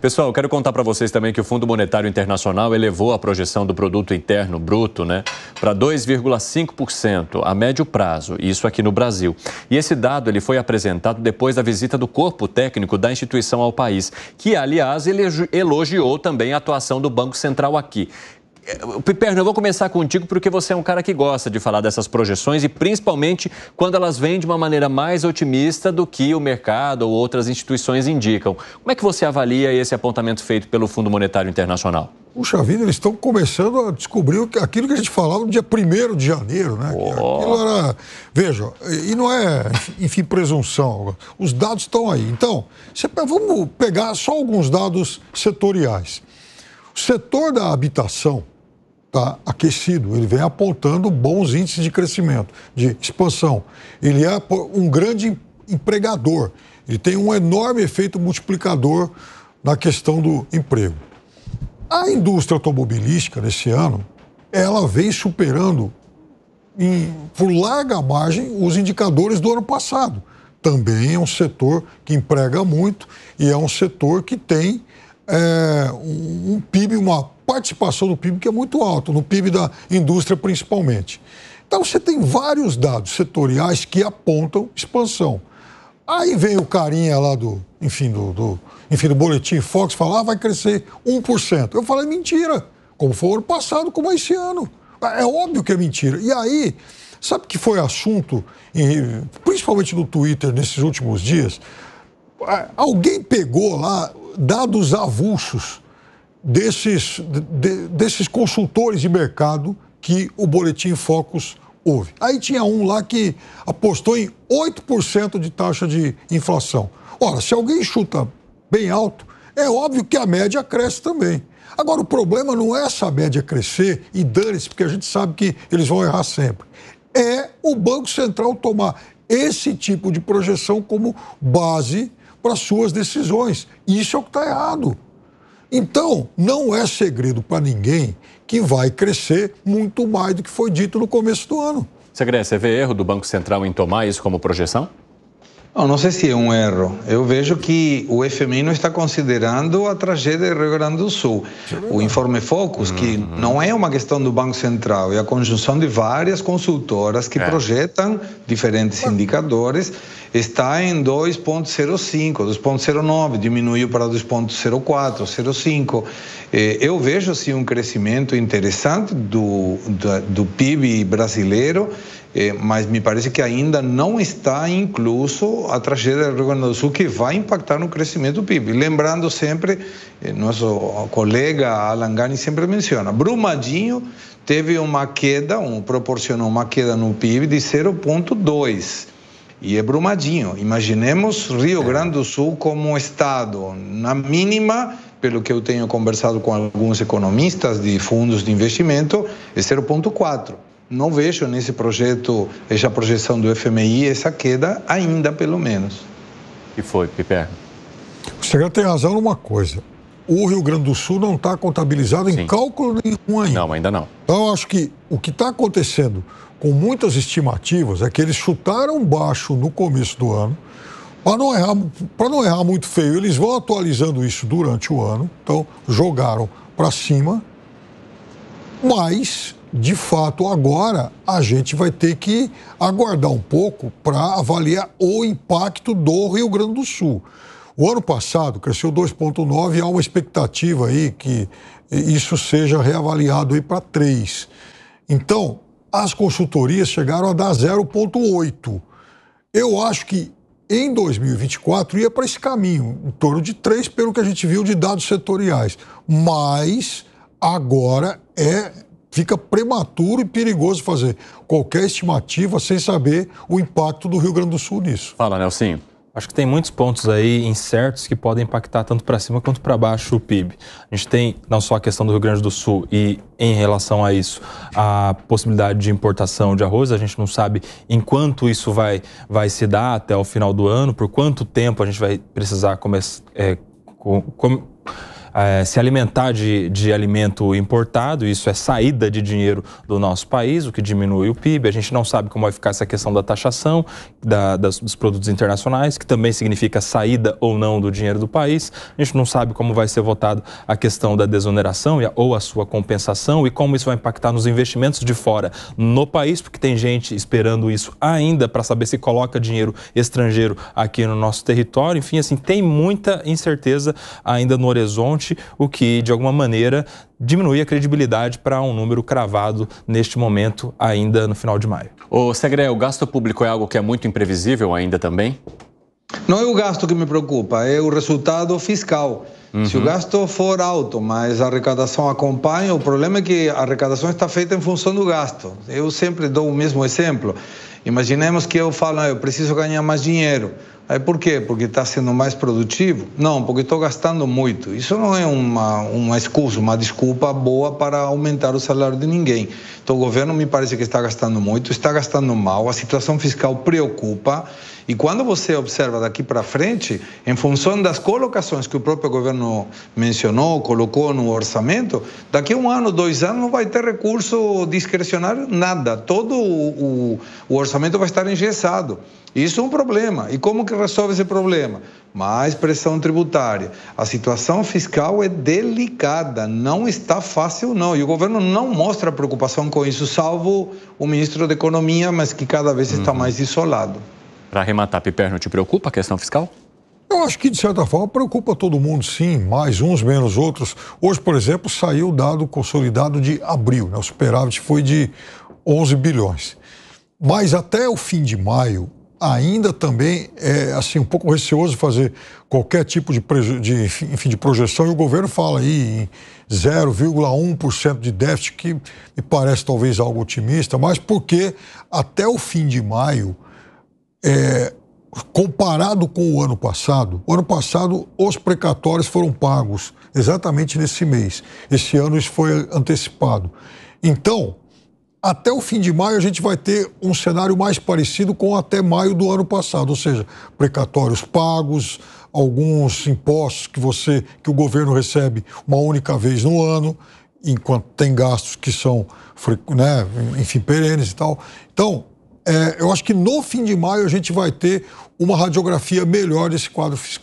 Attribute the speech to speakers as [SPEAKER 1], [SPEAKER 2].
[SPEAKER 1] Pessoal, eu quero contar para vocês também que o Fundo Monetário Internacional elevou a projeção do produto interno bruto, né, para 2,5% a médio prazo, isso aqui no Brasil. E esse dado ele foi apresentado depois da visita do corpo técnico da instituição ao país, que aliás elogiou também a atuação do Banco Central aqui. Eh, Piperno, eu vou começar contigo porque você é um cara que gosta de falar dessas projeções e principalmente quando elas vêm de uma maneira mais otimista do que o mercado ou outras instituições indicam. Como é que você avalia esse apontamento feito pelo Fundo Monetário Internacional?
[SPEAKER 2] Puxa vida, eles estão começando a descobrir aquilo que a gente falava no dia 1 de janeiro, né? Oh. era. Veja, e não é, enfim, presunção. Os dados estão aí. Então, vamos pegar só alguns dados setoriais. O setor da habitação está aquecido, ele vem apontando bons índices de crescimento, de expansão. Ele é um grande empregador, ele tem um enorme efeito multiplicador na questão do emprego. A indústria automobilística nesse ano, ela vem superando em, por larga margem os indicadores do ano passado. Também é um setor que emprega muito e é um setor que tem é, um PIB, uma participação no PIB que é muito alto no PIB da indústria principalmente. Então você tem vários dados setoriais que apontam expansão. Aí vem o carinha lá do, enfim, do, do enfim, do boletim Fox falar, ah, vai crescer 1%. Eu falei, é mentira, como foi o ano passado, como é esse ano. É, é óbvio que é mentira. E aí, sabe que foi assunto, principalmente no Twitter, nesses últimos dias, é, alguém pegou lá dados avulsos desses, de, desses consultores de mercado que o Boletim Focus houve. Aí tinha um lá que apostou em 8% de taxa de inflação. Ora, se alguém chuta bem alto, é óbvio que a média cresce também. Agora, o problema não é essa média crescer e dane-se, porque a gente sabe que eles vão errar sempre. É o Banco Central tomar esse tipo de projeção como base para suas decisões. Isso é o que está errado. Então, não é segredo para ninguém que vai crescer muito mais do que foi dito no começo do ano.
[SPEAKER 3] Segredo,
[SPEAKER 1] você vê erro do Banco Central em tomar
[SPEAKER 2] isso como projeção?
[SPEAKER 3] Não, não sei se é um erro. Eu vejo que o FMI não está considerando a tragédia do Rio Grande do Sul. É o informe Focus, que uhum. não é uma questão do Banco Central, é a conjunção de várias consultoras que é. projetam diferentes indicadores está em 2,05, 2,09, diminuiu para 2,04, 0,5. Eh, eu vejo sim um crescimento interessante do, do, do PIB brasileiro, eh, mas me parece que ainda não está incluso a tragédia do Rio Grande do Sul que vai impactar no crescimento do PIB. Lembrando sempre, eh, nosso colega Alan Gani sempre menciona, Brumadinho teve uma queda, um, proporcionou uma queda no PIB de 0,2% e é Brumadinho. Imaginemos Rio Grande do Sul como estado, na mínima, pelo que eu tenho conversado com alguns economistas de fundos de investimento, é 0,4. Não vejo nesse projeto, essa projeção do FMI, essa queda ainda, pelo menos. E foi, Piper?
[SPEAKER 2] O senhor tem razão numa coisa o Rio Grande do Sul não está contabilizado Sim. em cálculo nenhum ainda. Não, ainda não. Então, acho que o que está acontecendo com muitas estimativas é que eles chutaram baixo no começo do ano. Para não, para não errar muito feio, eles vão atualizando isso durante o ano. Então, jogaram para cima. Mas, de fato, agora a gente vai ter que aguardar um pouco para avaliar o impacto do Rio Grande do Sul. O ano passado cresceu 2,9% e há uma expectativa aí que isso seja reavaliado aí para 3%. Então, as consultorias chegaram a dar 0,8%. Eu acho que em 2024 ia para esse caminho, em torno de 3, pelo que a gente viu de dados setoriais. Mas agora é fica prematuro e perigoso fazer qualquer estimativa sem saber o impacto do Rio Grande do Sul nisso.
[SPEAKER 4] Fala, Nelson. Acho que tem muitos pontos aí incertos que podem impactar tanto para cima quanto para baixo o PIB. A gente tem não só a questão do Rio Grande do Sul e, em relação a isso, a possibilidade de importação de arroz. A gente não sabe enquanto isso vai, vai se dar até o final do ano, por quanto tempo a gente vai precisar começar. É, com, com, é, se alimentar de, de alimento importado, isso é saída de dinheiro do nosso país, o que diminui o PIB. A gente não sabe como vai ficar essa questão da taxação da, das, dos produtos internacionais, que também significa saída ou não do dinheiro do país. A gente não sabe como vai ser votada a questão da desoneração ou a sua compensação e como isso vai impactar nos investimentos de fora no país, porque tem gente esperando isso ainda para saber se coloca dinheiro estrangeiro aqui no nosso território. Enfim, assim, tem muita incerteza ainda no horizonte fonte, o que de alguma maneira diminui a credibilidade para um número cravado
[SPEAKER 1] neste momento, ainda no final de maio. O Segre, o gasto público é algo que é muito imprevisível ainda também?
[SPEAKER 3] Não é o gasto que me preocupa, é o resultado fiscal. Uhum. Se o uhum. gasto for alto, mas a arrecadação acompanha, o problema é que a arrecadação está feita em função do gasto. Eu sempre dou o mesmo exemplo. Imaginemos que eu falo, ah, eu preciso ganhar mais dinheiro. Aí por quê? Porque está sendo mais produtivo? Não, porque estou gastando muito. Isso não é uma, uma excusa, uma desculpa boa para aumentar o salário de ninguém. Então o governo me parece que está gastando muito, está gastando mal, a situação fiscal preocupa. E quando você observa daqui para frente, em função das colocações que o próprio governo mencionou, colocou no orçamento, daqui um ano, dois anos, não vai ter recurso discrecionário, nada. Todo o, o, o orçamento orçamento vai estar engessado. Isso é um problema. E como que resolve esse problema? Mais pressão tributária. A situação fiscal é delicada, não está fácil não. E o governo não mostra preocupação com isso, salvo o ministro da Economia, mas que cada vez está uhum. mais isolado.
[SPEAKER 1] Para arrematar, Piperno, te preocupa a questão fiscal?
[SPEAKER 2] Eu acho que, de certa forma, preocupa todo mundo, sim, mais uns, menos outros. Hoje, por exemplo, saiu o dado consolidado de abril, né? o superávit foi de 11 bilhões. Mas até o fim de maio, ainda também é assim um pouco receoso fazer qualquer tipo de, de, enfim, de projeção e o governo fala aí em 0,1% de déficit, que me parece talvez algo otimista, mas porque até o fim de maio, é, comparado com o ano passado, o ano passado os precatórios foram pagos exatamente nesse mês. Esse ano isso foi antecipado. Então, até o fim de maio a gente vai ter um cenário mais parecido com até maio do ano passado, ou seja, precatórios pagos, alguns impostos que você, que o governo recebe uma única vez no ano, enquanto tem gastos que são, né, enfim, perenes e tal. Então, é, eu acho que no fim de maio a gente vai ter uma radiografia melhor desse quadro fiscal.